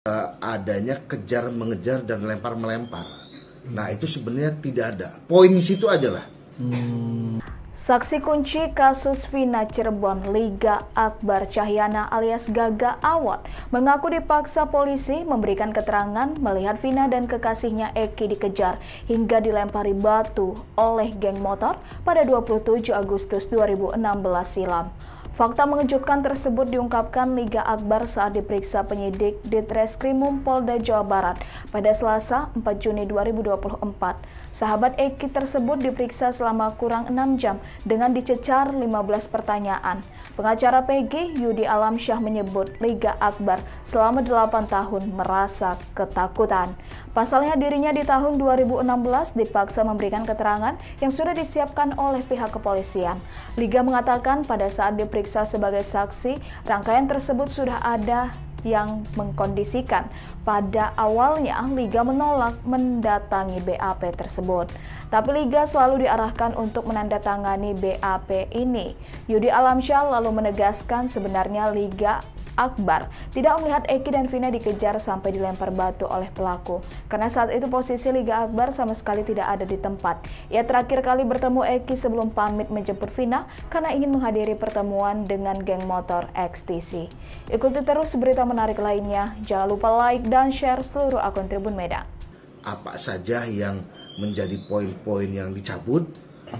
Eh, adanya kejar mengejar dan lempar melempar. Nah itu sebenarnya tidak ada. Poin situ aja lah. Hmm. Saksi kunci kasus Vina Cirebon Liga Akbar Cahyana alias Gaga Awat mengaku dipaksa polisi memberikan keterangan melihat Vina dan kekasihnya Eki dikejar hingga dilempari batu oleh geng motor pada 27 Agustus 2016 silam. Fakta mengejutkan tersebut diungkapkan Liga Akbar saat diperiksa penyidik Ditreskrimum Polda Jawa Barat pada Selasa 4 Juni 2024. Sahabat Eki tersebut diperiksa selama kurang enam jam dengan dicecar 15 pertanyaan. Pengacara PG Yudi Alamsyah menyebut Liga Akbar selama 8 tahun merasa ketakutan. Pasalnya dirinya di tahun 2016 dipaksa memberikan keterangan yang sudah disiapkan oleh pihak kepolisian. Liga mengatakan pada saat diperiksa sebagai saksi, rangkaian tersebut sudah ada yang mengkondisikan pada awalnya Liga menolak mendatangi BAP tersebut. Tapi Liga selalu diarahkan untuk menandatangani BAP ini. Yudi Alamsyah lalu menegaskan sebenarnya Liga Akbar tidak melihat Eki dan Vina dikejar sampai dilempar batu oleh pelaku karena saat itu posisi Liga Akbar sama sekali tidak ada di tempat. Ia terakhir kali bertemu Eki sebelum pamit menjemput Vina karena ingin menghadiri pertemuan dengan geng motor XTC. Ikuti terus berita menarik lainnya. Jangan lupa like dan share seluruh akun Tribun Medan. Apa saja yang menjadi poin-poin yang dicabut,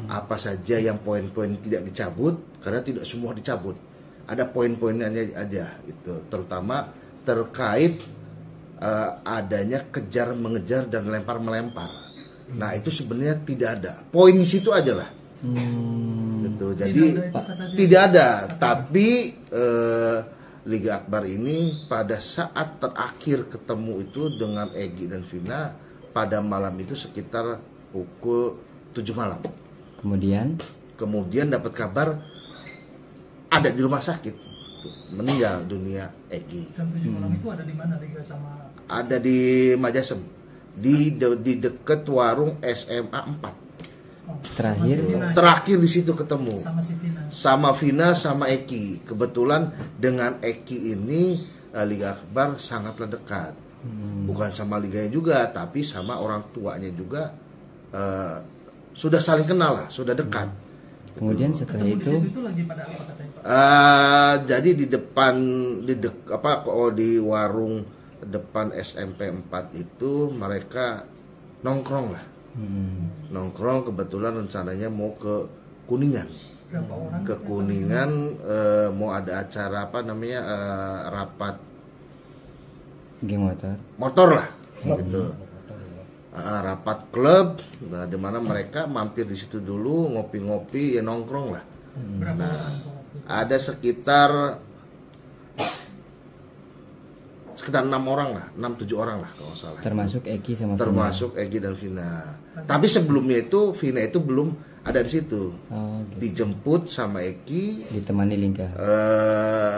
apa saja yang poin-poin tidak dicabut karena tidak semua dicabut ada poin-poinnya aja itu terutama terkait uh, adanya kejar mengejar dan lempar melempar hmm. nah itu sebenarnya tidak ada poin situ aja lah hmm. gitu jadi tidak ada, tidak ada. tapi uh, Liga Akbar ini pada saat terakhir ketemu itu dengan Egi dan Vina pada malam itu sekitar pukul 7 malam. Kemudian kemudian dapat kabar ada di rumah sakit meninggal dunia Egi. Jam malam itu ada di mana Liga sama? Ada di Majasem Di de, di deket warung SMA 4. terakhir ya? terakhir di situ ketemu. Sama Vina. Sama sama Eki. Kebetulan dengan Eki ini eh, Liga Akbar sangatlah dekat. Hmm. Bukan sama liganya juga, tapi sama orang tuanya juga uh, sudah saling kenal lah, sudah dekat. Hmm Kemudian setelah itu, itu lagi pada apa, uh, jadi di depan di dek, apa kalau oh, di warung depan SMP 4 itu mereka nongkrong lah. Hmm. Nongkrong kebetulan rencananya mau ke Kuningan. Ke Kuningan uh, mau ada acara apa namanya uh, rapat geng motor. Motor lah gitu. Hmm uh, rapat klub nah di mana mereka mampir di situ dulu ngopi-ngopi ya nongkrong lah hmm. nah ada sekitar sekitar enam orang lah enam tujuh orang lah kalau salah termasuk Egi sama termasuk Egi dan Vina tapi sebelumnya itu Vina itu belum ada di situ oh, gitu. dijemput sama Eki ditemani Lingga uh,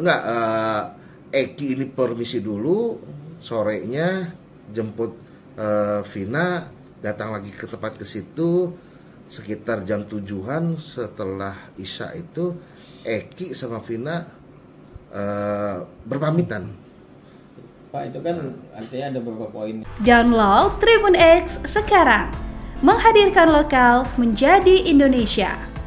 enggak uh, Eki ini permisi dulu sorenya jemput uh, Vina datang lagi ke tempat ke situ sekitar jam tujuan setelah Isya itu Eki sama Vina uh, berpamitan. Pak itu kan artinya ada beberapa poin. Download Tribun X sekarang menghadirkan lokal menjadi Indonesia.